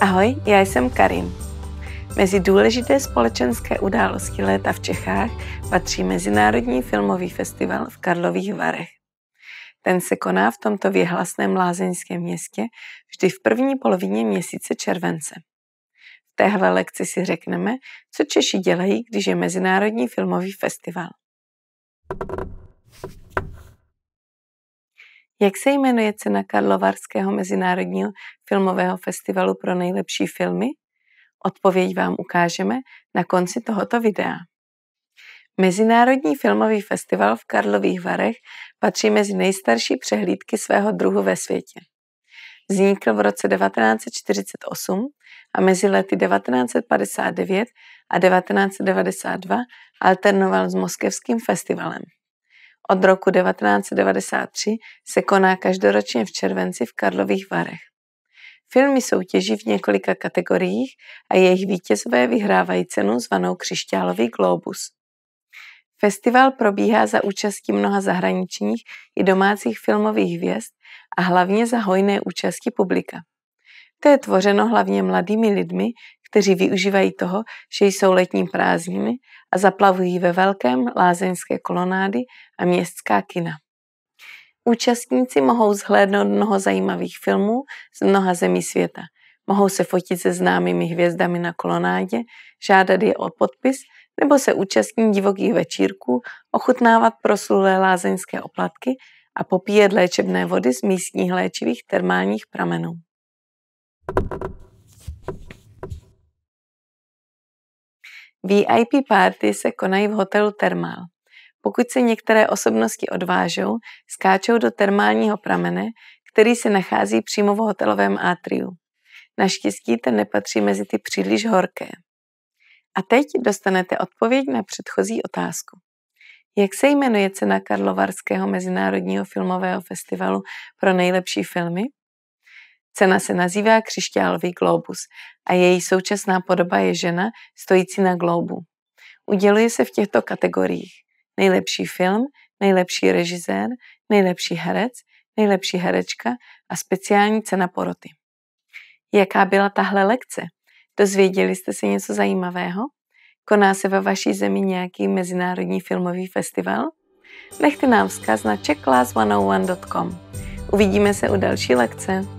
Ahoj, já jsem Karin. Mezi důležité společenské události léta v Čechách patří Mezinárodní filmový festival v Karlových Varech. Ten se koná v tomto věhlasném lázeňském městě vždy v první polovině měsíce července. V téhle lekci si řekneme, co Češi dělají, když je Mezinárodní filmový festival. Jak se jmenuje cena Karlovarského mezinárodního filmového festivalu pro nejlepší filmy? Odpověď vám ukážeme na konci tohoto videa. Mezinárodní filmový festival v Karlových Varech patří mezi nejstarší přehlídky svého druhu ve světě. Vznikl v roce 1948 a mezi lety 1959 a 1992 alternoval s Moskevským festivalem. Od roku 1993 se koná každoročně v červenci v Karlových Varech. Filmy soutěží v několika kategoriích a jejich vítězové vyhrávají cenu zvanou Křišťálový globus. Festival probíhá za účastí mnoha zahraničních i domácích filmových hvězd a hlavně za hojné účasti publika. To je tvořeno hlavně mladými lidmi, kteří využívají toho, že jsou letní prázdniny a zaplavují ve velkém lázeňské kolonády a městská kina. Účastníci mohou zhlédnout mnoho zajímavých filmů z mnoha zemí světa. Mohou se fotit se známými hvězdami na kolonádě, žádat je o podpis nebo se účastnit divokých večírků, ochutnávat proslulé lázeňské oplatky a popíjet léčebné vody z místních léčivých termálních pramenů. VIP party se konají v hotelu Termál. Pokud se některé osobnosti odvážou, skáčou do termálního pramene, který se nachází přímo v hotelovém atriu. Naštěstí ten nepatří mezi ty příliš horké. A teď dostanete odpověď na předchozí otázku. Jak se jmenuje cena Karlovarského mezinárodního filmového festivalu pro nejlepší filmy? Cena se nazývá křišťálový globus a její současná podoba je žena stojící na globu. Uděluje se v těchto kategoriích. Nejlepší film, nejlepší režisér, nejlepší herec, nejlepší herečka a speciální cena poroty. Jaká byla tahle lekce? Dozvěděli jste se něco zajímavého? Koná se ve vaší zemi nějaký mezinárodní filmový festival? Nechte nám vzkaz na checklass 101com Uvidíme se u další lekce.